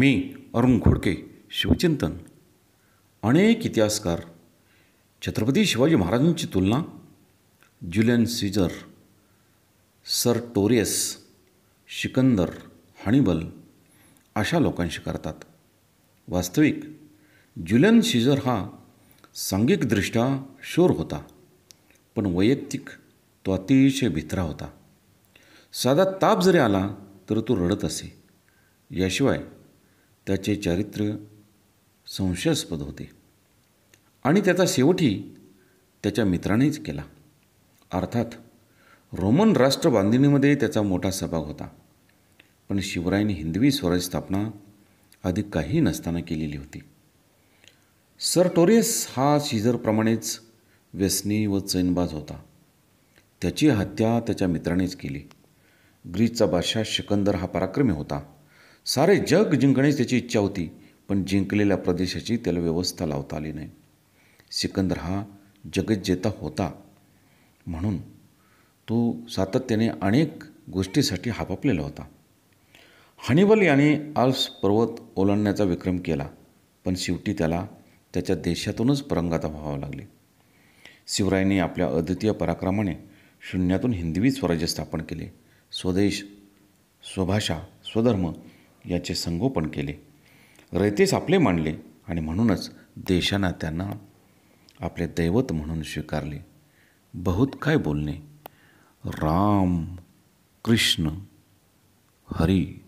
मी अरुण घोडके शिवचिंतन अनेक इतिहासकार छत्रपती शिवाजी महाराजांची तुलना जुलियन सीजर सर टोरियस शिकंदर, हणिबल अशा लोकांशी करतात वास्तविक जुलियन सीजर हा सांघिकदृष्ट्या शोर होता पण वैयक्तिक तो अतिशय भित्रा होता साधा ताप जरी आला तर तो रडत असे याशिवाय त्याचे चारित्र्य संशयास्पद होते आणि त्याचा शेवटी त्याच्या मित्रानेच केला अर्थात रोमन राष्ट्रबांधिणीमध्ये त्याचा मोठा सहभाग होता पण शिवरायांनी हिंदवी स्वराज्य स्थापना अधिक काही नसताना केलेली होती सर टोरेस हा शिजरप्रमाणेच व्यसनी व चैनबाज होता त्याची हत्या त्याच्या मित्रानेच केली ग्रीसचा बादशाह सिकंदर हा पराक्रमी होता सारे जग जिंकण्याची त्याची इच्छा होती पण जिंकलेल्या प्रदेशाची त्याला व्यवस्था लावता आली नाही सिकंदर हा जगज्जेता होता म्हणून तो सातत्याने अनेक गोष्टीसाठी हापापलेला होता हनिबल याने आल्स पर्वत ओलांडण्याचा विक्रम केला पण शेवटी त्याला त्याच्या देशातूनच परंगाता व्हावं लागले शिवरायांनी आपल्या अद्वितीय पराक्रमाने शून्यातून हिंदवी स्वराज्य स्थापन केले स्वदेश स्वभाषा स्वधर्म याचे संगोपन केले रयतेस आपले मानले आणि म्हणूनच देशाना त्यांना आपले दैवत म्हणून स्वीकारले बहुत काय बोलणे राम कृष्ण हरी